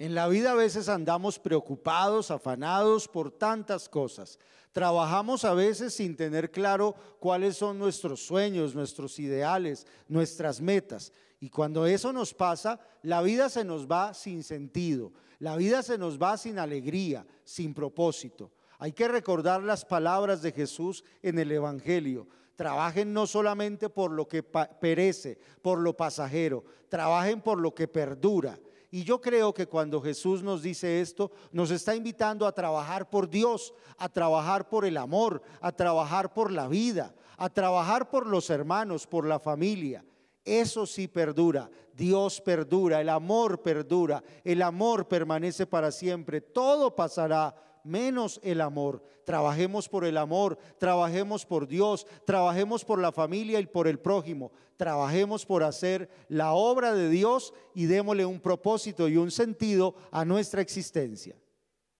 En la vida a veces andamos preocupados, afanados por tantas cosas. Trabajamos a veces sin tener claro cuáles son nuestros sueños, nuestros ideales, nuestras metas. Y cuando eso nos pasa, la vida se nos va sin sentido, la vida se nos va sin alegría, sin propósito. Hay que recordar las palabras de Jesús en el Evangelio. Trabajen no solamente por lo que perece, por lo pasajero, trabajen por lo que perdura y yo creo que cuando Jesús nos dice esto, nos está invitando a trabajar por Dios, a trabajar por el amor, a trabajar por la vida, a trabajar por los hermanos, por la familia. Eso sí perdura, Dios perdura, el amor perdura, el amor permanece para siempre, todo pasará, menos el amor. Trabajemos por el amor, trabajemos por Dios, trabajemos por la familia y por el prójimo. Trabajemos por hacer la obra de Dios y démosle un propósito y un sentido a nuestra existencia.